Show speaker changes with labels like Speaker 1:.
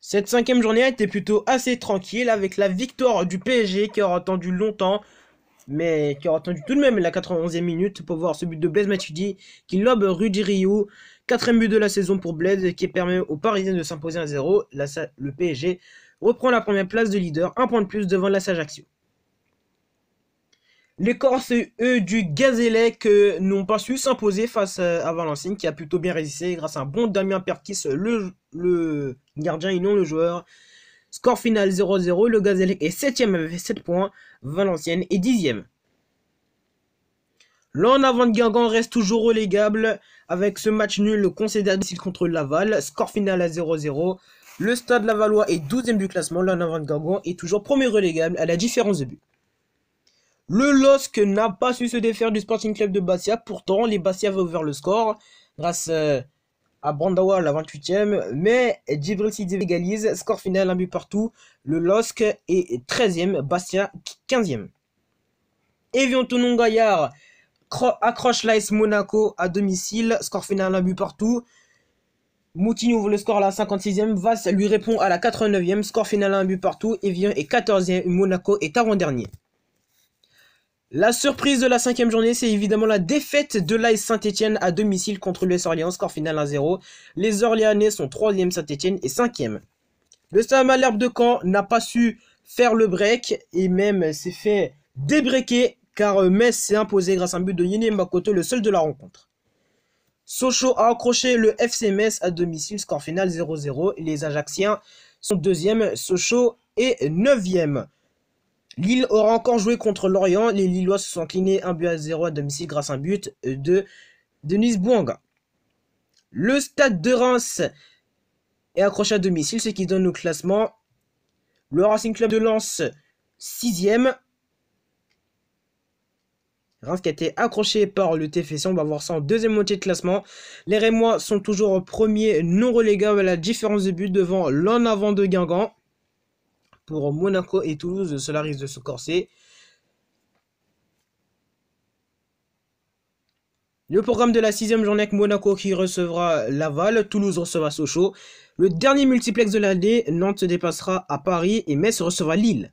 Speaker 1: Cette cinquième journée a été plutôt assez tranquille avec la victoire du PSG qui aura attendu longtemps, mais qui aura attendu tout de même la 91e minute pour voir ce but de Blaise Matuidi qui lobe Rudy Rio. Quatrième but de la saison pour Blaise qui permet aux Parisiens de s'imposer à 0. Le PSG reprend la première place de leader, un point de plus devant la Ajaccio. Les Corses, eux, du Gazélec euh, n'ont pas su s'imposer face euh, à Valenciennes, qui a plutôt bien résisté grâce à un bon Damien Perkis, le, gardien et non le joueur. Score final 0-0, le Gazélec est 7ème avec 7 points, Valenciennes est 10ème. L'en avant de Guingamp reste toujours relégable avec ce match nul concédé contre Laval, score final à 0-0. Le stade Lavallois est 12ème du classement, l'en avant de Guingamp est toujours premier relégable à la différence de but. Le LOSC n'a pas su se défaire du Sporting Club de Bastia. Pourtant, les Bastia avaient ouvert le score grâce euh, à Brandawa à la 28e. Mais Djibril Sidi égalise. Score final, un but partout. Le LOSC est 13e, Bastia 15e. Evion Gaillard accroche l'AS Monaco à domicile. Score final, un but partout. Moutini ouvre le score à la 56e. Vasse lui répond à la 89e. Score final, un but partout. Evian est 14e. Monaco est avant-dernier. La surprise de la cinquième journée, c'est évidemment la défaite de l'AS Saint-Etienne à domicile contre l'US Orléans, score final 1-0. Les Orléanais sont 3e, Saint-Etienne et 5e. Le Stade Malherbe de Caen n'a pas su faire le break et même s'est fait débreaker car euh, Metz s'est imposé grâce à un but de Yenem Makoto, le seul de la rencontre. Sochaux a accroché le FC Metz à domicile, score final 0-0. Les Ajaxiens sont 2 deuxième, Sochaux est e Lille aura encore joué contre Lorient. Les Lillois se sont inclinés 1 but à 0 à domicile grâce à un but de Denis Bouanga. Le stade de Reims est accroché à domicile, ce qui donne au classement le Racing Club de Lens 6 Reims qui a été accroché par le TFC. On va voir ça en deuxième moitié de classement. Les Rémois sont toujours premiers non relégables à la différence de but devant l'en avant de Guingamp. Pour Monaco et Toulouse, cela risque de se corser. Le programme de la sixième journée avec Monaco qui recevra Laval, Toulouse recevra Sochaux. Le dernier multiplex de l'année, Nantes dépassera à Paris et Metz recevra Lille.